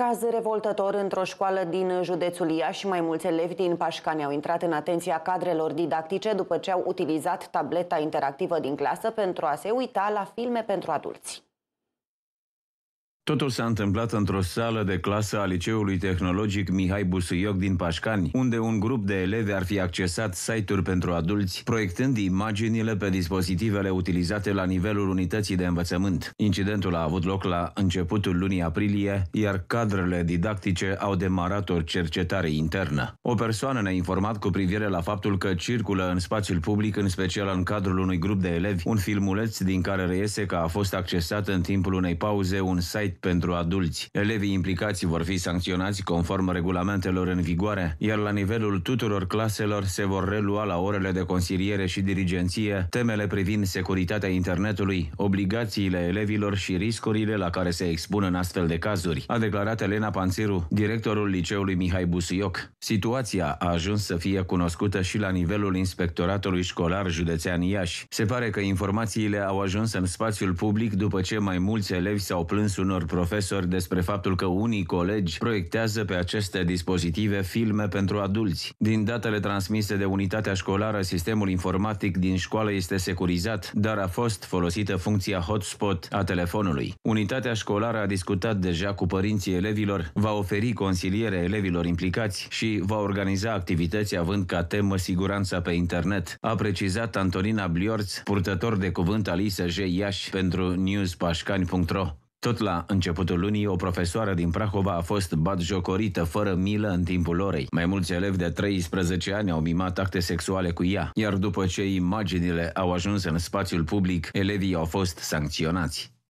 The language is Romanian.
Caz revoltător într-o școală din județul Iași și mai mulți elevi din Pașcani au intrat în atenția cadrelor didactice după ce au utilizat tableta interactivă din clasă pentru a se uita la filme pentru adulți. Totul s-a întâmplat într-o sală de clasă a Liceului Tehnologic Mihai Busuioc din Pașcani, unde un grup de elevi ar fi accesat site-uri pentru adulți, proiectând imaginile pe dispozitivele utilizate la nivelul unității de învățământ. Incidentul a avut loc la începutul lunii aprilie, iar cadrele didactice au demarat o cercetare internă. O persoană ne-a informat cu privire la faptul că circulă în spațiul public, în special în cadrul unui grup de elevi, un filmuleț din care reiese că a fost accesat în timpul unei pauze un site pentru adulți. Elevii implicați vor fi sancționați conform regulamentelor în vigoare, iar la nivelul tuturor claselor se vor relua la orele de consiliere și dirigenție temele privind securitatea internetului, obligațiile elevilor și riscurile la care se expun în astfel de cazuri, a declarat Elena Panțiru, directorul liceului Mihai Busuioc. Situația a ajuns să fie cunoscută și la nivelul inspectoratului școlar județean Iași. Se pare că informațiile au ajuns în spațiul public după ce mai mulți elevi s-au plâns unor unor profesori despre faptul că unii colegi proiectează pe aceste dispozitive filme pentru adulți. Din datele transmise de unitatea școlară, sistemul informatic din școală este securizat, dar a fost folosită funcția hotspot a telefonului. Unitatea școlară a discutat deja cu părinții elevilor, va oferi consiliere elevilor implicați și va organiza activități având ca temă siguranța pe internet, a precizat Antonina Bliorț, purtător de cuvânt al ISJ Iași pentru newspașcani.ro. Tot la începutul lunii, o profesoară din Prahova a fost batjocorită fără milă în timpul orei. Mai mulți elevi de 13 ani au mimat acte sexuale cu ea, iar după ce imaginile au ajuns în spațiul public, elevii au fost sancționați.